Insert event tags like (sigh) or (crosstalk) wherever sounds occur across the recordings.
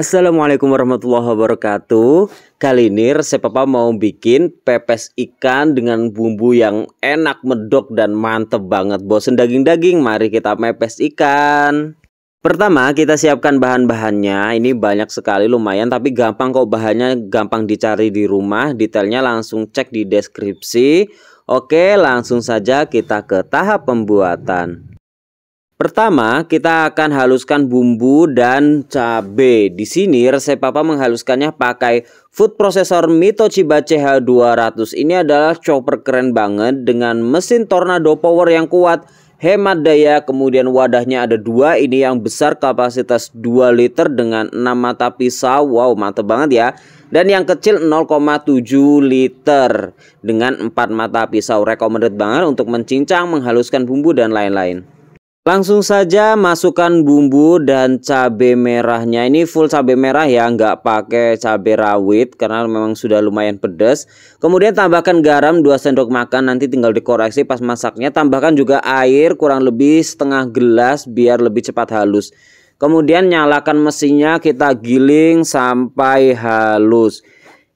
Assalamualaikum warahmatullahi wabarakatuh Kali ini resep papa mau bikin pepes ikan dengan bumbu yang enak medok dan mantep banget Bosen daging-daging mari kita pepes ikan Pertama kita siapkan bahan-bahannya Ini banyak sekali lumayan tapi gampang kok bahannya gampang dicari di rumah Detailnya langsung cek di deskripsi Oke langsung saja kita ke tahap pembuatan Pertama, kita akan haluskan bumbu dan cabai. Di sini resep papa menghaluskannya pakai food processor Mitochiba CH200. Ini adalah chopper keren banget dengan mesin tornado power yang kuat, hemat daya, kemudian wadahnya ada dua. Ini yang besar kapasitas 2 liter dengan 6 mata pisau. Wow, mantep banget ya. Dan yang kecil 0,7 liter dengan 4 mata pisau. Recommended banget untuk mencincang, menghaluskan bumbu dan lain-lain. Langsung saja masukkan bumbu dan cabai merahnya Ini full cabai merah ya nggak pakai cabai rawit Karena memang sudah lumayan pedas Kemudian tambahkan garam 2 sendok makan Nanti tinggal dikoreksi pas masaknya Tambahkan juga air kurang lebih setengah gelas Biar lebih cepat halus Kemudian nyalakan mesinnya kita giling sampai halus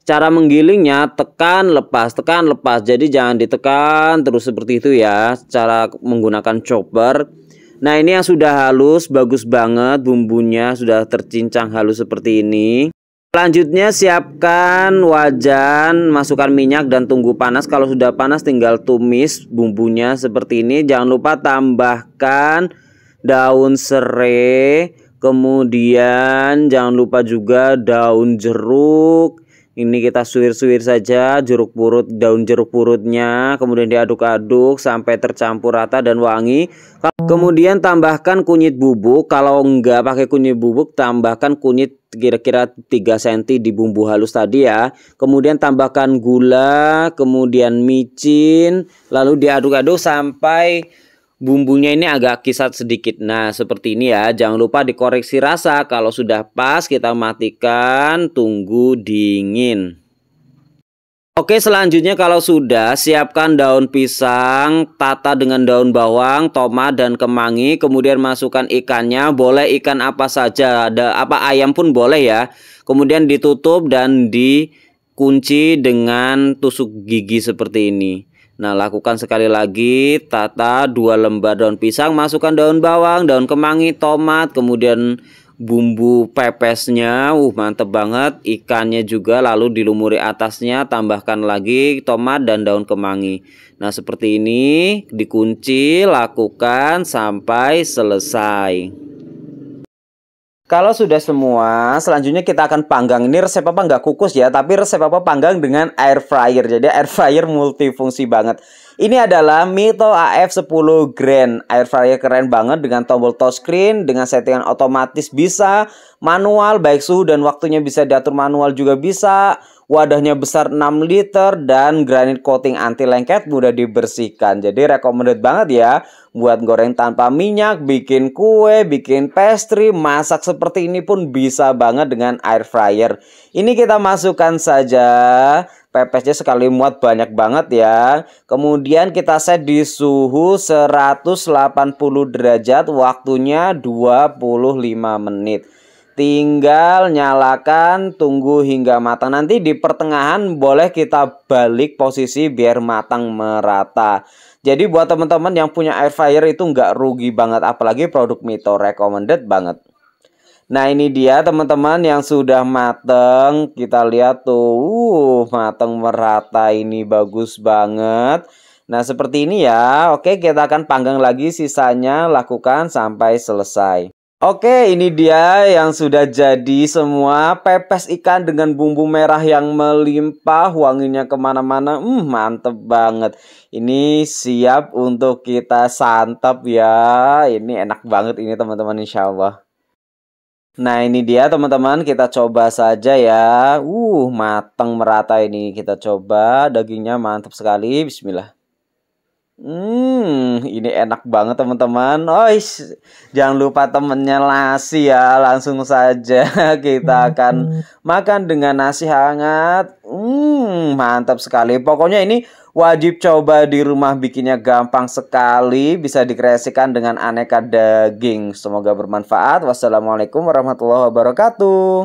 Cara menggilingnya tekan lepas tekan lepas jadi jangan ditekan terus seperti itu ya cara menggunakan chopper Nah ini yang sudah halus bagus banget bumbunya sudah tercincang halus seperti ini Selanjutnya siapkan wajan, masukkan minyak dan tunggu panas. Kalau sudah panas tinggal tumis bumbunya seperti ini. Jangan lupa tambahkan daun serai, kemudian jangan lupa juga daun jeruk, ini kita suwir-suwir saja jeruk purut daun jeruk purutnya kemudian diaduk-aduk sampai tercampur rata dan wangi kemudian tambahkan kunyit bubuk kalau enggak pakai kunyit bubuk tambahkan kunyit kira-kira 3 cm di bumbu halus tadi ya kemudian tambahkan gula kemudian micin lalu diaduk-aduk sampai bumbunya ini agak kisat sedikit. Nah, seperti ini ya. Jangan lupa dikoreksi rasa. Kalau sudah pas, kita matikan, tunggu dingin. Oke, selanjutnya kalau sudah, siapkan daun pisang, tata dengan daun bawang, tomat dan kemangi, kemudian masukkan ikannya. Boleh ikan apa saja, ada apa ayam pun boleh ya. Kemudian ditutup dan dikunci dengan tusuk gigi seperti ini. Nah lakukan sekali lagi tata dua lembar daun pisang masukkan daun bawang, daun kemangi, tomat, kemudian bumbu pepesnya, uh mantep banget. Ikannya juga lalu dilumuri atasnya, tambahkan lagi tomat dan daun kemangi. Nah seperti ini dikunci lakukan sampai selesai. Kalau sudah semua, selanjutnya kita akan panggang. Ini resep apa nggak kukus ya, tapi resep apa panggang dengan air fryer. Jadi air fryer multifungsi banget. Ini adalah Mito AF10 Grand. Air fryer keren banget dengan tombol touchscreen, dengan settingan otomatis bisa, manual baik suhu dan waktunya bisa diatur manual juga bisa. Wadahnya besar 6 liter dan granit coating anti lengket mudah dibersihkan. Jadi recommended banget ya buat goreng tanpa minyak, bikin kue, bikin pastry, masak seperti ini pun bisa banget dengan air fryer. Ini kita masukkan saja pepesnya sekali muat banyak banget ya. Kemudian kita set di suhu 180 derajat, waktunya 25 menit tinggal nyalakan tunggu hingga matang nanti di pertengahan boleh kita balik posisi biar matang merata jadi buat teman-teman yang punya air fryer itu nggak rugi banget apalagi produk Mito recommended banget Nah ini dia teman-teman yang sudah mateng Kita lihat tuh uh, mateng merata ini bagus banget Nah seperti ini ya Oke kita akan panggang lagi sisanya lakukan sampai selesai Oke, ini dia yang sudah jadi semua pepes ikan dengan bumbu merah yang melimpah, wanginya kemana-mana, hmm, mantep banget. Ini siap untuk kita santap ya, ini enak banget ini teman-teman insya Allah. Nah ini dia teman-teman, kita coba saja ya. Uh, mateng merata ini, kita coba, dagingnya mantep sekali, bismillah. Hmm, ini enak banget teman-teman. Ois, jangan lupa temennya nasi ya. Langsung saja (laughs) kita hmm. akan makan dengan nasi hangat. Hmm, mantap sekali. Pokoknya ini wajib coba di rumah bikinnya gampang sekali. Bisa dikreasikan dengan aneka daging. Semoga bermanfaat. Wassalamualaikum warahmatullahi wabarakatuh.